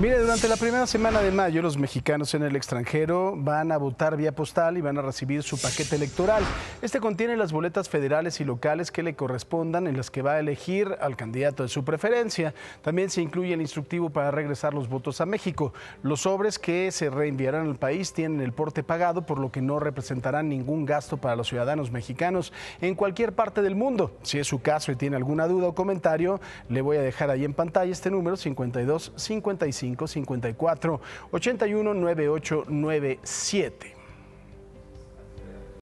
Mire, durante la primera semana de mayo los mexicanos en el extranjero van a votar vía postal y van a recibir su paquete electoral. Este contiene las boletas federales y locales que le correspondan en las que va a elegir al candidato de su preferencia. También se incluye el instructivo para regresar los votos a México. Los sobres que se reenviarán al país tienen el porte pagado, por lo que no representarán ningún gasto para los ciudadanos mexicanos en cualquier parte del mundo. Si es su caso y tiene alguna duda o comentario, le voy a dejar ahí en pantalla este número 5255. 55 819897